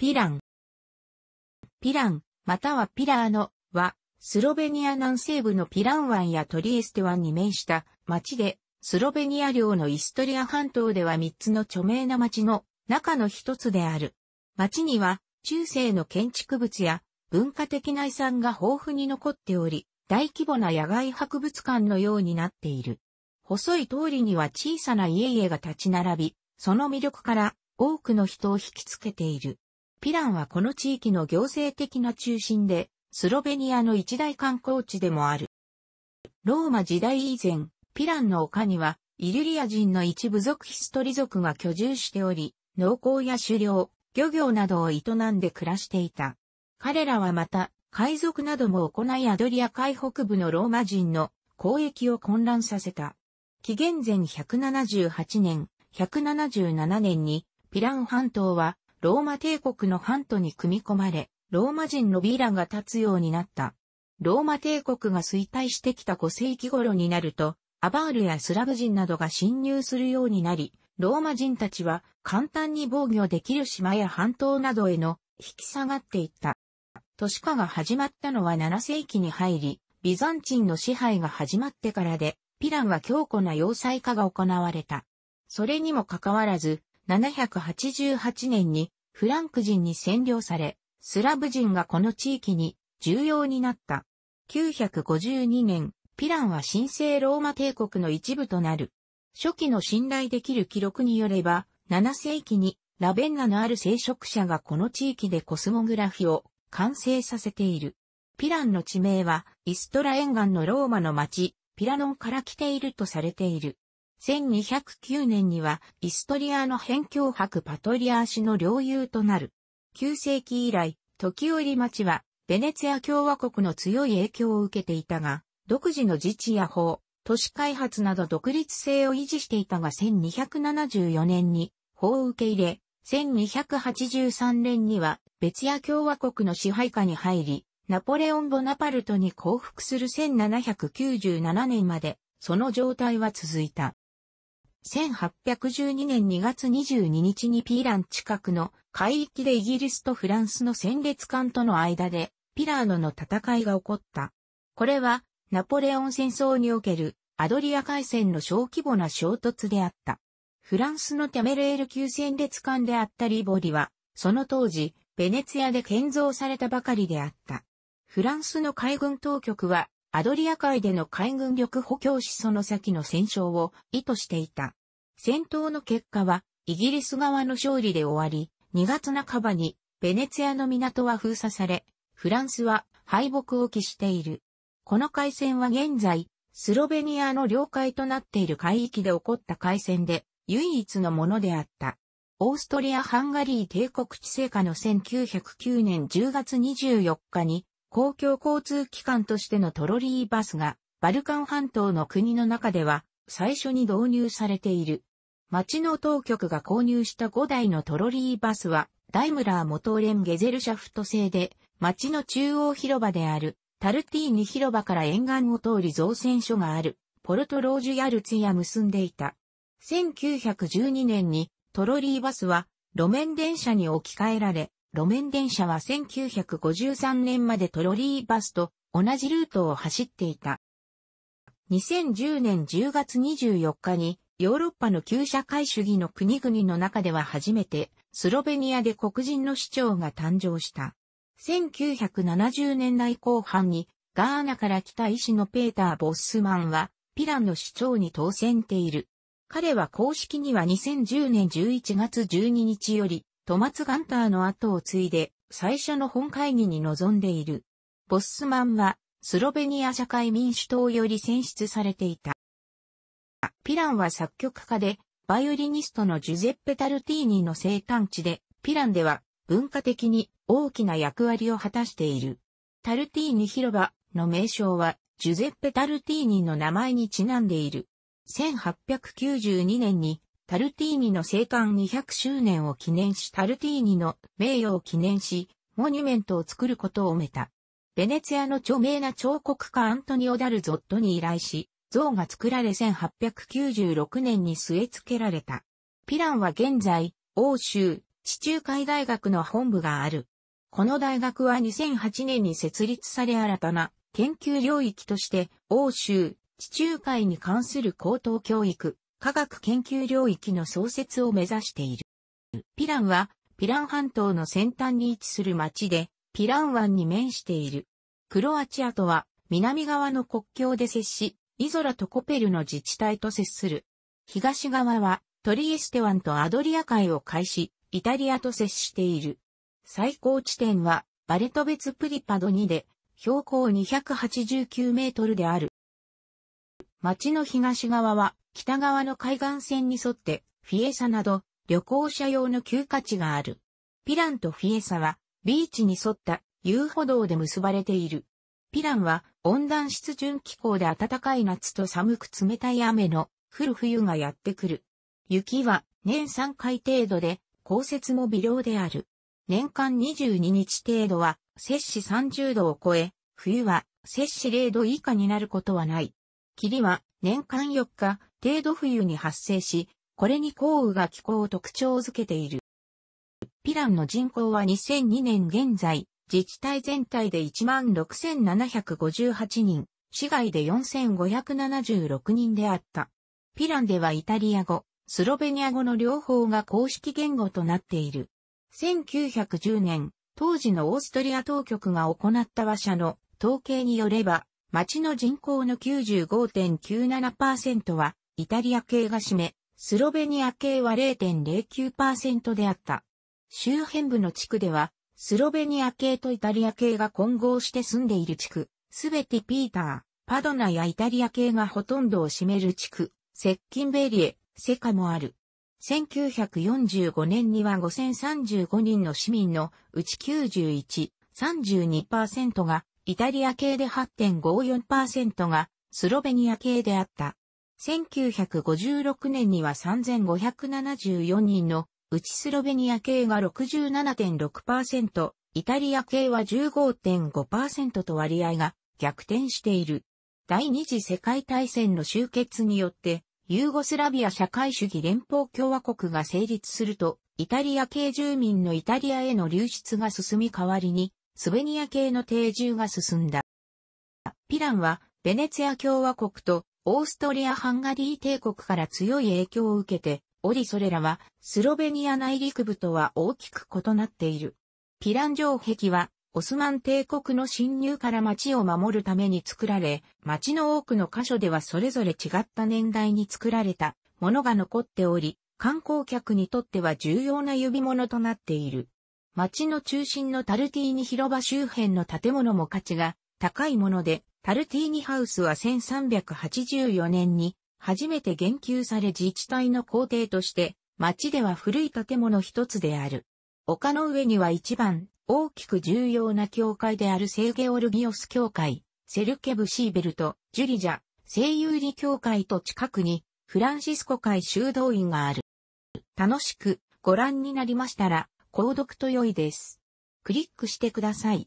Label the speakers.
Speaker 1: ピラン。ピラン、またはピラーのは、スロベニア南西部のピラン湾やトリエステ湾に面した町で、スロベニア領のイストリア半島では3つの著名な町の中の一つである。町には中世の建築物や文化的な遺産が豊富に残っており、大規模な野外博物館のようになっている。細い通りには小さな家々が立ち並び、その魅力から多くの人を引きつけている。ピランはこの地域の行政的な中心で、スロベニアの一大観光地でもある。ローマ時代以前、ピランの丘には、イリュリア人の一部族ヒストリ族が居住しており、農耕や狩猟、漁業などを営んで暮らしていた。彼らはまた、海賊なども行いアドリア海北部のローマ人の交易を混乱させた。紀元前178年、177年に、ピラン半島はローマ帝国の半島に組み込まれ、ローマ人のビーラが立つようになった。ローマ帝国が衰退してきた5世紀頃になると、アバールやスラブ人などが侵入するようになり、ローマ人たちは簡単に防御できる島や半島などへの引き下がっていった。都市化が始まったのは7世紀に入り、ビザンチンの支配が始まってからで、ピランは強固な要塞化が行われた。それにもかかわらず、788年にフランク人に占領され、スラブ人がこの地域に重要になった。952年、ピランは神聖ローマ帝国の一部となる。初期の信頼できる記録によれば、7世紀にラベンナのある聖職者がこの地域でコスモグラフィを完成させている。ピランの地名は、イストラ沿岸のローマの町、ピラノンから来ているとされている。1209年にはイストリアの辺境博パトリアー氏の領有となる。9世紀以来、時折町はベネツィア共和国の強い影響を受けていたが、独自の自治や法、都市開発など独立性を維持していたが1274年に法を受け入れ、1283年にはベツィア共和国の支配下に入り、ナポレオン・ボナパルトに降伏する1797年まで、その状態は続いた。1812年2月22日にピーラン近くの海域でイギリスとフランスの戦列艦との間でピラーノの戦いが起こった。これはナポレオン戦争におけるアドリア海戦の小規模な衝突であった。フランスのテメレール級戦列艦であったリボリは、その当時、ベネツィアで建造されたばかりであった。フランスの海軍当局は、アドリア海での海軍力補強しその先の戦勝を意図していた。戦闘の結果は、イギリス側の勝利で終わり、2月半ばに、ベネツィアの港は封鎖され、フランスは敗北を期している。この海戦は現在、スロベニアの領海となっている海域で起こった海戦で、唯一のものであった。オーストリア・ハンガリー帝国地政下の1909年10月24日に、公共交通機関としてのトロリーバスが、バルカン半島の国の中では、最初に導入されている。町の当局が購入した5台のトロリーバスは、ダイムラー元連ゲゼルシャフト製で、町の中央広場である、タルティーニ広場から沿岸を通り造船所がある、ポルトロージュヤルツィア結んでいた。1912年にトロリーバスは路面電車に置き換えられ、路面電車は1953年までトロリーバスと同じルートを走っていた。2010年10月24日にヨーロッパの旧社会主義の国々の中では初めてスロベニアで黒人の市長が誕生した。1970年代後半にガーナから来た医師のペーター・ボッスマンはピランの市長に当選ている。彼は公式には2010年11月12日よりトマツ・ガンターの後を継いで最初の本会議に臨んでいる。ボッスマンはスロベニア社会民主党より選出されていた。ピランは作曲家で、バイオリニストのジュゼッペ・タルティーニの生誕地で、ピランでは文化的に大きな役割を果たしている。タルティーニ広場の名称は、ジュゼッペ・タルティーニの名前にちなんでいる。1892年にタルティーニの生誕200周年を記念し、タルティーニの名誉を記念し、モニュメントを作ることを埋めた。ベネツィアの著名な彫刻家アントニオ・ダルゾットに依頼し、像が作られ1896年に据え付けられた。ピランは現在、欧州、地中海大学の本部がある。この大学は2008年に設立され新たな研究領域として、欧州、地中海に関する高等教育、科学研究領域の創設を目指している。ピランは、ピラン半島の先端に位置する町で、ピラン湾に面している。クロアチアとは、南側の国境で接し、イゾラとコペルの自治体と接する。東側は、トリエステ湾とアドリア海を介し、イタリアと接している。最高地点は、バレトベツプリパド2で、標高289メートルである。町の東側は北側の海岸線に沿ってフィエサなど旅行者用の休暇地がある。ピランとフィエサはビーチに沿った遊歩道で結ばれている。ピランは温暖湿潤気候で暖かい夏と寒く冷たい雨の降る冬がやってくる。雪は年3回程度で降雪も微量である。年間22日程度は摂氏30度を超え、冬は摂氏0度以下になることはない。霧は年間4日程度冬に発生し、これに降雨が気候を特徴づけている。ピランの人口は2002年現在、自治体全体で16,758人、市外で4,576人であった。ピランではイタリア語、スロベニア語の両方が公式言語となっている。1910年、当時のオーストリア当局が行った話者の統計によれば、町の人口の95.97%はイタリア系が占め、スロベニア系は0.09%であった。周辺部の地区では、スロベニア系とイタリア系が混合して住んでいる地区、すべてピーター、パドナやイタリア系がほとんどを占める地区、接近ベリエ、セカもある。1945年には5035人の市民のうち91、32%がイタリア系で8.54%がスロベニア系であった。1956年には3574人のうちスロベニア系が67.6%、イタリア系は15.5%と割合が逆転している。第二次世界大戦の終結によって、ユーゴスラビア社会主義連邦共和国が成立すると、イタリア系住民のイタリアへの流出が進み代わりに、スベニア系の定住が進んだ。ピランは、ベネツィア共和国とオーストリア・ハンガリー帝国から強い影響を受けて、おりそれらはスロベニア内陸部とは大きく異なっている。ピラン城壁はオスマン帝国の侵入から町を守るために作られ、町の多くの箇所ではそれぞれ違った年代に作られたものが残っており、観光客にとっては重要な指物となっている。町の中心のタルティーニ広場周辺の建物も価値が高いもので、タルティーニハウスは1384年に初めて言及され自治体の工程として町では古い建物一つである。丘の上には一番大きく重要な教会であるセ聖ゲオルギオス教会、セルケブシーベルト、ジュリジャ、ユー理教会と近くにフランシスコ会修道院がある。楽しくご覧になりましたら購読と良いです。クリックしてください。